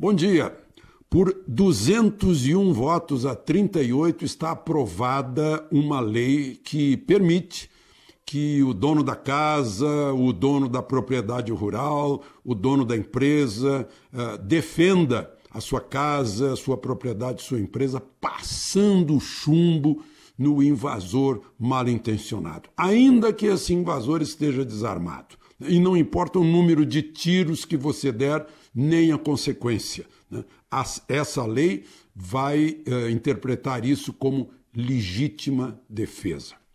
Bom dia. Por 201 votos a 38 está aprovada uma lei que permite que o dono da casa, o dono da propriedade rural, o dono da empresa uh, defenda a sua casa, a sua propriedade, a sua empresa, passando o chumbo no invasor mal intencionado, ainda que esse invasor esteja desarmado. E não importa o número de tiros que você der, nem a consequência. Né? Essa lei vai uh, interpretar isso como legítima defesa.